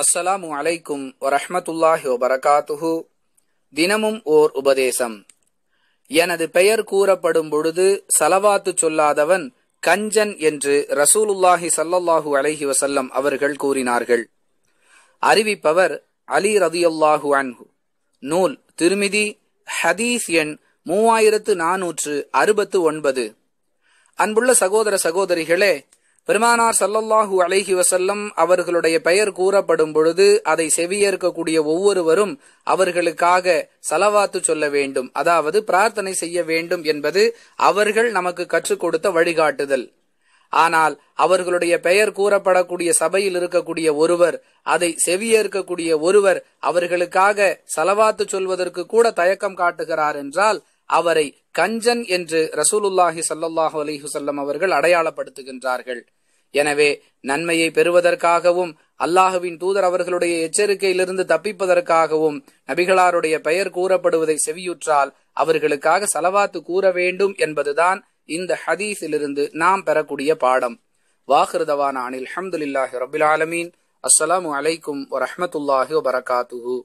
அஸ்ஸலாமு அலைக்கும் வரஹமத்துல்லாஹி வபரகாத்துஹு தினமும் ஓர் உபதேசம் எனது பெயர் கூறப்படும் பொழுது சலவாத்து சொல்லாதவன் கஞ்சன் என்று ரசூலுல்லாஹி சல்லல்லாஹு அலஹி வசல்லம் அவர்கள் கூறினார்கள் அறிவிப்பவர் அலி ரதியுல்லாஹு அன்ஹு நூல் திருமிதி ஹதீஸ் எண் மூவாயிரத்து நானூற்று அறுபத்து ஒன்பது அன்புள்ள சகோதர சகோதரிகளே பெருமானார் சல்லல்லாஹு அலைஹி வசல்லம் அவர்களுடைய பெயர் கூறப்படும் பொழுது அதை செவியேற்கக்கூடிய ஒவ்வொருவரும் அவர்களுக்காக சலவாத்து சொல்ல வேண்டும் அதாவது பிரார்த்தனை செய்ய வேண்டும் என்பது அவர்கள் நமக்கு கற்றுக் கொடுத்த வழிகாட்டுதல் ஆனால் அவர்களுடைய பெயர் கூறப்படக்கூடிய சபையில் இருக்கக்கூடிய ஒருவர் அதை செவியேற்கக்கூடிய ஒருவர் அவர்களுக்காக சலவாத்து சொல்வதற்கு கூட தயக்கம் காட்டுகிறார் என்றால் அவரை கஞ்சன் என்று ரசூலுல்லாஹி சல்லாஹூ அலிஹுசல்லம் அவர்கள் அடையாளப்படுத்துகின்றார்கள் எனவே நன்மையை பெறுவதற்காகவும் அல்லாஹுவின் தூதர் அவர்களுடைய எச்சரிக்கையிலிருந்து தப்பிப்பதற்காகவும் நபிகளாருடைய பெயர் கூறப்படுவதை செவியுற்றால் அவர்களுக்காக சலவாத்து கூற வேண்டும் என்பதுதான் இந்த ஹதீஸிலிருந்து நாம் பெறக்கூடிய பாடம் வாஹிருதவான அனில் அஹமதுல்லாஹி ரபில் ஆலமீன் அஸ்ஸலாமு அலைக்கும் வரஹமத்துல்லாஹி வபரகாத்துஹூ